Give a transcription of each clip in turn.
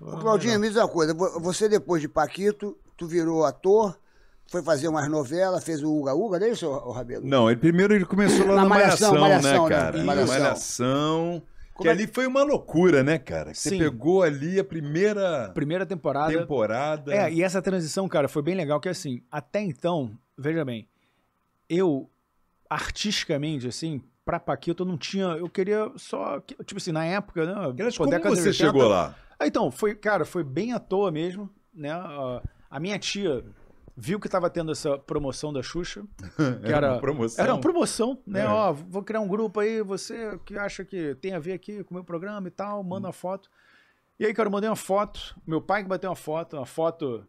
O Claudinho, me diz uma coisa. Você, depois de Paquito, tu virou ator, foi fazer umas novelas, fez o Uga Uga, não é isso, Rabelo? Não, ele primeiro ele começou lá na, na Malhação, Malhação, né, né? cara? Né? Malhação. Malhação. que é? ali foi uma loucura, né, cara? Sim. Você pegou ali a primeira... Primeira temporada. Temporada. É, e essa transição, cara, foi bem legal, que assim, até então, veja bem, eu, artisticamente, assim, pra Paquito, eu não tinha... Eu queria só... Tipo assim, na época, né? Como você 80, chegou lá? Aí, ah, então, foi, cara, foi bem à toa mesmo, né? A, ah, a minha tia viu que estava tendo essa promoção da Xuxa, que era, era uma promoção, era uma promoção né? É. Ó, vou criar um grupo aí, você que acha que tem a ver aqui com o meu programa e tal, manda hum. uma foto. E aí, cara, eu mandei uma foto, meu pai que bateu uma foto, uma foto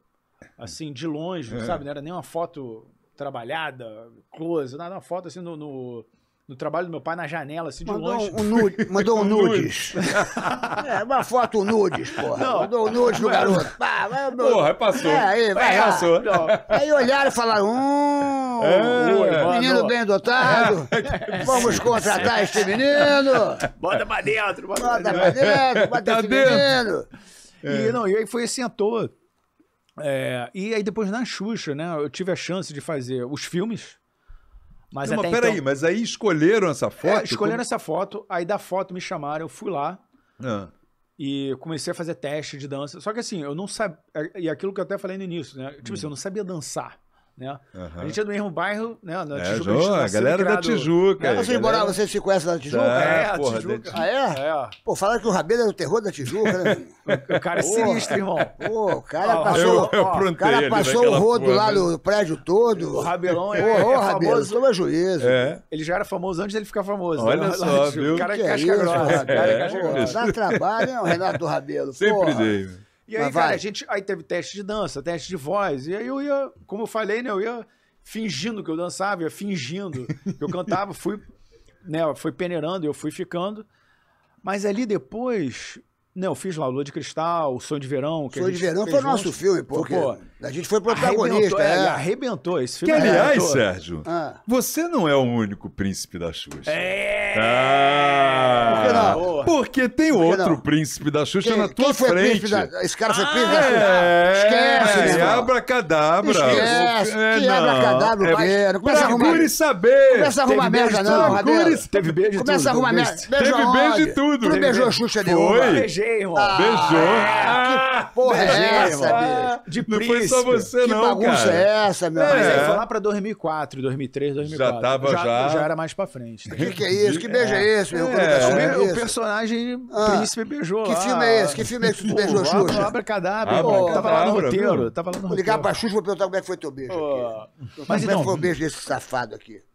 assim, de longe, é. sabe? Não era nem uma foto trabalhada, close, nada, uma foto assim no, no no trabalho do meu pai, na janela, assim, de mandou longe. Um nude, mandou um nudes. é, uma foto nudes, porra. Não. Mandou um nudes do é. garoto. Pá, porra, passou. É, aí, vai, passou. Lá. Aí olharam e falaram, hum, é, menino bem dotado, é, vamos contratar este menino. Bota pra dentro. Bota, bota pra dentro, tá bota tá esse dentro. menino. É. E, não, e aí foi assim, sentou. É, e aí depois na Xuxa, né, eu tive a chance de fazer os filmes, mas não, até mas peraí, então... mas aí escolheram essa é, foto? É, escolheram como... essa foto, aí da foto me chamaram, eu fui lá. Ah. E comecei a fazer teste de dança. Só que assim, eu não sabia. É, e aquilo que eu até falei no início, né? Tipo hum. assim, eu não sabia dançar. Né? Uhum. A gente é do mesmo bairro, né? É, Tijuca, é, a, a galera da Tijuca. Né? Vocês galera... moravam, vocês se conhecem da Tijuca? é, a porra, Tijuca. Ah, é? é? Pô, falaram que o Rabelo era é o terror da Tijuca, né? o cara é sinistro, irmão. Pô, o cara passou, eu, eu o, cara passou o rodo lá né? no prédio todo. O Rabelão é, Pô, é Rabelo, famoso. Toma juízo. É. Ele já era famoso antes dele ficar famoso. Olha né? só, viu? O cara é casca grossa. é, é Dá trabalho, né, o Renato Rabelo? Sempre dei, e aí, cara, a gente. Aí teve teste de dança, teste de voz. E aí eu ia, como eu falei, né? Eu ia fingindo que eu dançava, ia fingindo que eu cantava, fui, né? Foi peneirando, eu fui ficando. Mas ali depois, não, né, eu fiz lá o Lua de Cristal, o Sonho de Verão. Que Sonho de Verão foi o nosso filme, porque pô, a gente foi protagonista. Arrebentou, é. é arrebentou esse filme. Que, aliás, arrebentou. Sérgio, ah. você não é o único príncipe da Xuxa. É! Ah, Por que não? Porque tem Por que outro não? príncipe da Xuxa Quem- na tua quem foi frente. da- Esse cara foi ah, príncipe da Xuxa. É. Esquece, meu Abra cadabra. Esquece, é, que abracadabra, vai- é, não começa a arrumar- Procure saber. Começa a arrumar merda, não, tudo. Começa- Teve beijo de Começa a arrumar teve merda. Teve beijo de tudo. Tu beijou a Xuxa de Foi. Beijei, irmão. Ah, beijou. Ah, porra, é essa, De Não foi só príncipe. não. Que não, bagunça é essa, meu Mas aí irmão? foi lá pra 2004, 2003, 2004. Já tava, já. já era mais pra frente. O que é isso, isso, que beijo é, é esse, meu? É, é. o, personagem ah, príncipe beijou Que filme é esse? Que filme é esse que tu beijou, Xuxa? Abra cadáver. Ah, tava lá no roteiro. Tava lá no roteiro. Vou ligar pra Xuxa e vou perguntar como é que foi teu beijo aqui. Mas como é que então, foi o beijo desse safado aqui?